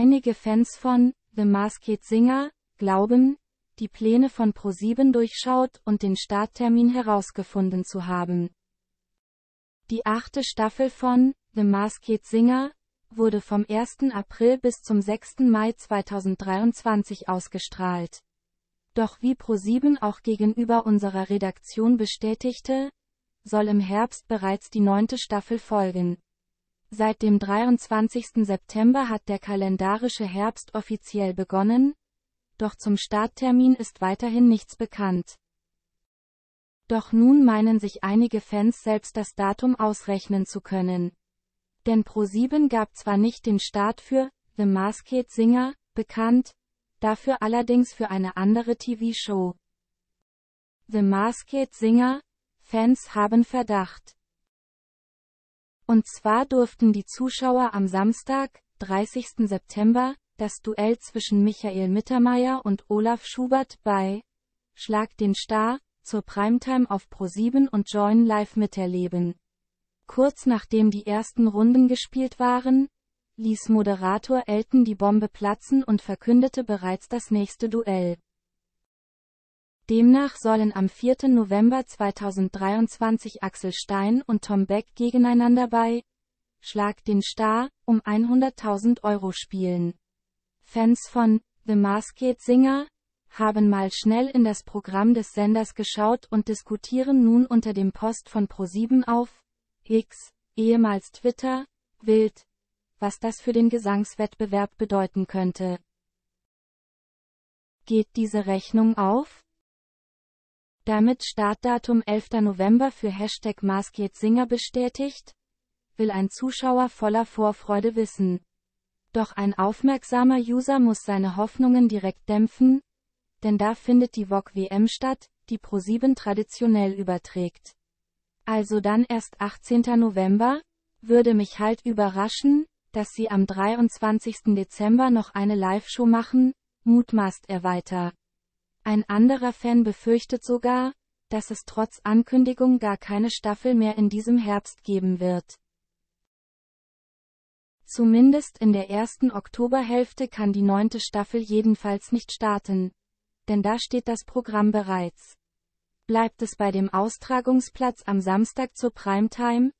Einige Fans von The Masked Singer glauben, die Pläne von ProSieben durchschaut und den Starttermin herausgefunden zu haben. Die achte Staffel von The Masked Singer wurde vom 1. April bis zum 6. Mai 2023 ausgestrahlt. Doch wie ProSieben auch gegenüber unserer Redaktion bestätigte, soll im Herbst bereits die neunte Staffel folgen. Seit dem 23. September hat der kalendarische Herbst offiziell begonnen, doch zum Starttermin ist weiterhin nichts bekannt. Doch nun meinen sich einige Fans selbst das Datum ausrechnen zu können. Denn Pro7 gab zwar nicht den Start für The Masked Singer bekannt, dafür allerdings für eine andere TV-Show. The Masked Singer Fans haben Verdacht. Und zwar durften die Zuschauer am Samstag, 30. September, das Duell zwischen Michael Mittermeier und Olaf Schubert bei Schlag den Star zur Primetime auf Pro7 und Join live miterleben. Kurz nachdem die ersten Runden gespielt waren, ließ Moderator Elton die Bombe platzen und verkündete bereits das nächste Duell. Demnach sollen am 4. November 2023 Axel Stein und Tom Beck gegeneinander bei Schlag den Star um 100.000 Euro spielen. Fans von The Masked Singer haben mal schnell in das Programm des Senders geschaut und diskutieren nun unter dem Post von ProSieben auf X, ehemals Twitter, wild, was das für den Gesangswettbewerb bedeuten könnte. Geht diese Rechnung auf? damit Startdatum 11. November für Hashtag Singer bestätigt? Will ein Zuschauer voller Vorfreude wissen. Doch ein aufmerksamer User muss seine Hoffnungen direkt dämpfen, denn da findet die VOG WM statt, die Pro7 traditionell überträgt. Also dann erst 18. November? Würde mich halt überraschen, dass sie am 23. Dezember noch eine Live-Show machen, mutmaßt er weiter. Ein anderer Fan befürchtet sogar, dass es trotz Ankündigung gar keine Staffel mehr in diesem Herbst geben wird. Zumindest in der ersten Oktoberhälfte kann die neunte Staffel jedenfalls nicht starten. Denn da steht das Programm bereits. Bleibt es bei dem Austragungsplatz am Samstag zur Primetime?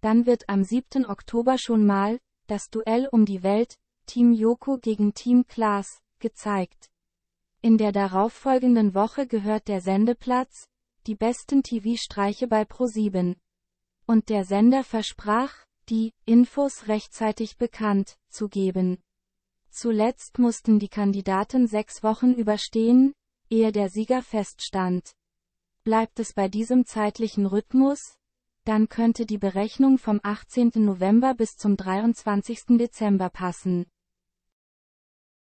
Dann wird am 7. Oktober schon mal das Duell um die Welt, Team Yoko gegen Team Klaas, gezeigt. In der darauffolgenden Woche gehört der Sendeplatz, die besten TV-Streiche bei Pro7. Und der Sender versprach, die Infos rechtzeitig bekannt zu geben. Zuletzt mussten die Kandidaten sechs Wochen überstehen, ehe der Sieger feststand. Bleibt es bei diesem zeitlichen Rhythmus, dann könnte die Berechnung vom 18. November bis zum 23. Dezember passen.